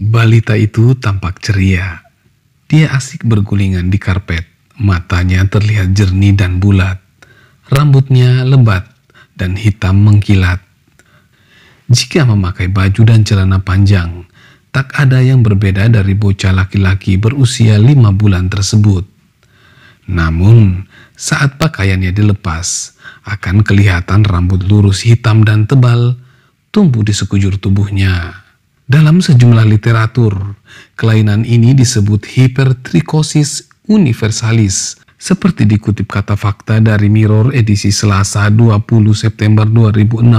Balita itu tampak ceria. Dia asik bergulingan di karpet, matanya terlihat jernih dan bulat, rambutnya lebat dan hitam mengkilat. Jika memakai baju dan celana panjang, tak ada yang berbeda dari bocah laki-laki berusia lima bulan tersebut. Namun, saat pakaiannya dilepas, akan kelihatan rambut lurus hitam dan tebal tumbuh di sekujur tubuhnya. Dalam sejumlah literatur, kelainan ini disebut hipertrikosis universalis, seperti dikutip kata fakta dari Mirror edisi Selasa 20 September 2016.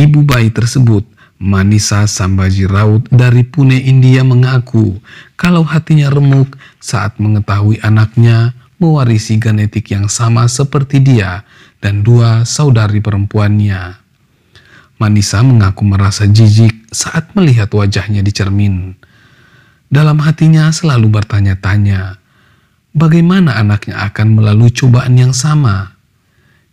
Ibu bayi tersebut, Manisa Sambaji Raut dari Pune, India mengaku kalau hatinya remuk saat mengetahui anaknya mewarisi genetik yang sama seperti dia dan dua saudari perempuannya. Manisa mengaku merasa jijik saat melihat wajahnya di cermin. Dalam hatinya selalu bertanya-tanya, bagaimana anaknya akan melalui cobaan yang sama.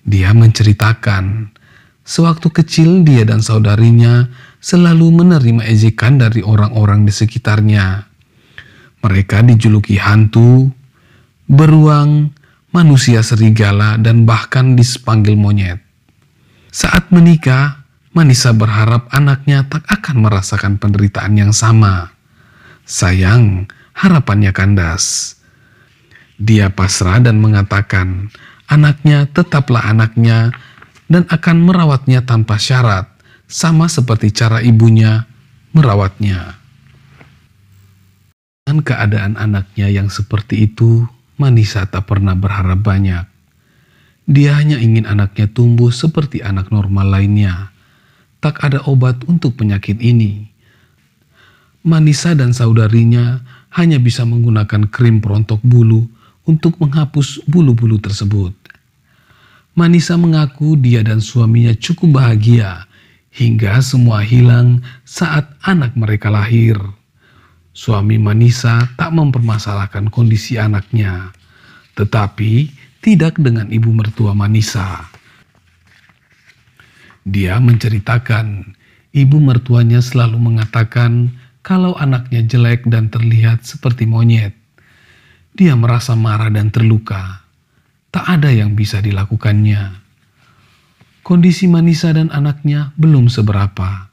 Dia menceritakan, sewaktu kecil dia dan saudarinya selalu menerima ejekan dari orang-orang di sekitarnya. Mereka dijuluki hantu, beruang, manusia serigala, dan bahkan dipanggil monyet. Saat menikah, Manisa berharap anaknya tak akan merasakan penderitaan yang sama. Sayang, harapannya kandas. Dia pasrah dan mengatakan, anaknya tetaplah anaknya dan akan merawatnya tanpa syarat, sama seperti cara ibunya merawatnya. Dengan keadaan anaknya yang seperti itu, Manisa tak pernah berharap banyak. Dia hanya ingin anaknya tumbuh seperti anak normal lainnya, tak ada obat untuk penyakit ini. Manisa dan saudarinya hanya bisa menggunakan krim perontok bulu untuk menghapus bulu-bulu tersebut. Manisa mengaku dia dan suaminya cukup bahagia hingga semua hilang saat anak mereka lahir. Suami Manisa tak mempermasalahkan kondisi anaknya, tetapi tidak dengan ibu mertua Manisa. Dia menceritakan, ibu mertuanya selalu mengatakan kalau anaknya jelek dan terlihat seperti monyet. Dia merasa marah dan terluka. Tak ada yang bisa dilakukannya. Kondisi Manisa dan anaknya belum seberapa.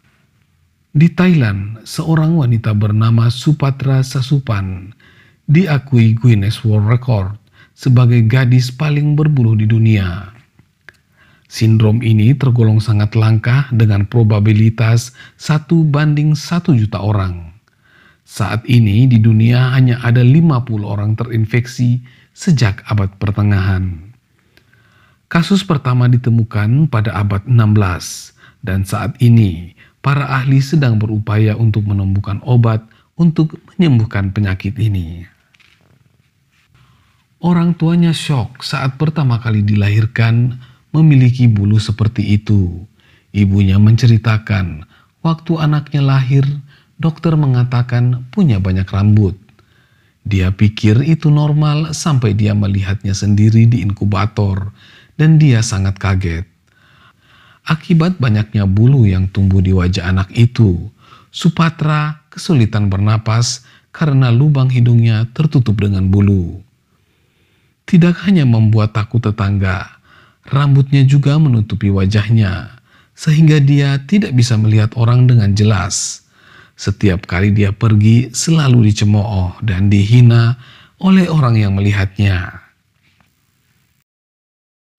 Di Thailand, seorang wanita bernama Supatra Sasupan diakui Guinness World Record sebagai gadis paling berbulu di dunia. Sindrom ini tergolong sangat langka dengan probabilitas satu banding satu juta orang. Saat ini di dunia hanya ada 50 orang terinfeksi sejak abad pertengahan. Kasus pertama ditemukan pada abad 16 dan saat ini para ahli sedang berupaya untuk menemukan obat untuk menyembuhkan penyakit ini. Orang tuanya shock saat pertama kali dilahirkan memiliki bulu seperti itu. Ibunya menceritakan, waktu anaknya lahir, dokter mengatakan punya banyak rambut. Dia pikir itu normal sampai dia melihatnya sendiri di inkubator dan dia sangat kaget. Akibat banyaknya bulu yang tumbuh di wajah anak itu, Supatra kesulitan bernapas karena lubang hidungnya tertutup dengan bulu. Tidak hanya membuat takut tetangga, Rambutnya juga menutupi wajahnya, sehingga dia tidak bisa melihat orang dengan jelas. Setiap kali dia pergi, selalu dicemooh dan dihina oleh orang yang melihatnya.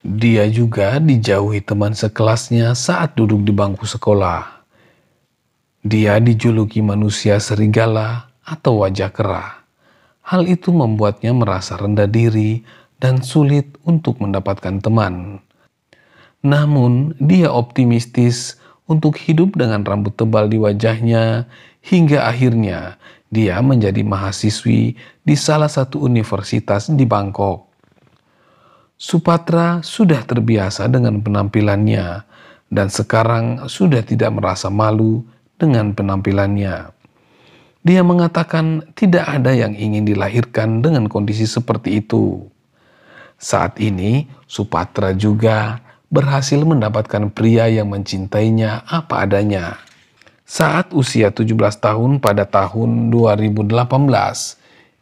Dia juga dijauhi teman sekelasnya saat duduk di bangku sekolah. Dia dijuluki manusia serigala atau wajah kera. Hal itu membuatnya merasa rendah diri dan sulit untuk mendapatkan teman. Namun, dia optimistis untuk hidup dengan rambut tebal di wajahnya hingga akhirnya dia menjadi mahasiswi di salah satu universitas di Bangkok. Supatra sudah terbiasa dengan penampilannya dan sekarang sudah tidak merasa malu dengan penampilannya. Dia mengatakan tidak ada yang ingin dilahirkan dengan kondisi seperti itu. Saat ini, Supatra juga berhasil mendapatkan pria yang mencintainya apa adanya. Saat usia 17 tahun pada tahun 2018,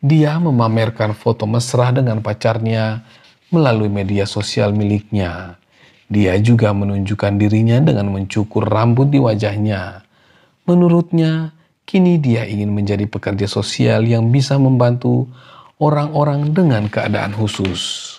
dia memamerkan foto mesra dengan pacarnya melalui media sosial miliknya. Dia juga menunjukkan dirinya dengan mencukur rambut di wajahnya. Menurutnya, kini dia ingin menjadi pekerja sosial yang bisa membantu orang-orang dengan keadaan khusus.